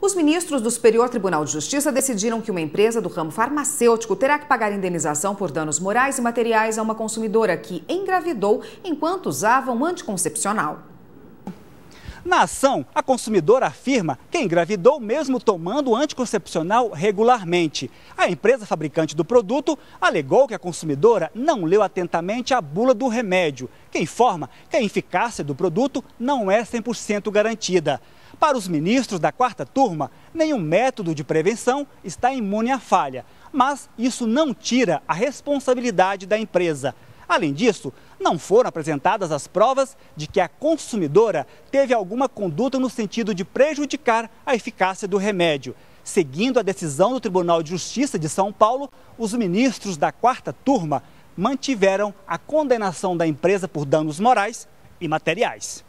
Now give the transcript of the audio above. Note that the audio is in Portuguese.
Os ministros do Superior Tribunal de Justiça decidiram que uma empresa do ramo farmacêutico terá que pagar indenização por danos morais e materiais a uma consumidora que engravidou enquanto usava um anticoncepcional. Na ação, a consumidora afirma que engravidou mesmo tomando anticoncepcional regularmente. A empresa fabricante do produto alegou que a consumidora não leu atentamente a bula do remédio, que informa que a eficácia do produto não é 100% garantida. Para os ministros da quarta turma, nenhum método de prevenção está imune à falha, mas isso não tira a responsabilidade da empresa. Além disso, não foram apresentadas as provas de que a consumidora teve alguma conduta no sentido de prejudicar a eficácia do remédio. Seguindo a decisão do Tribunal de Justiça de São Paulo, os ministros da quarta turma mantiveram a condenação da empresa por danos morais e materiais.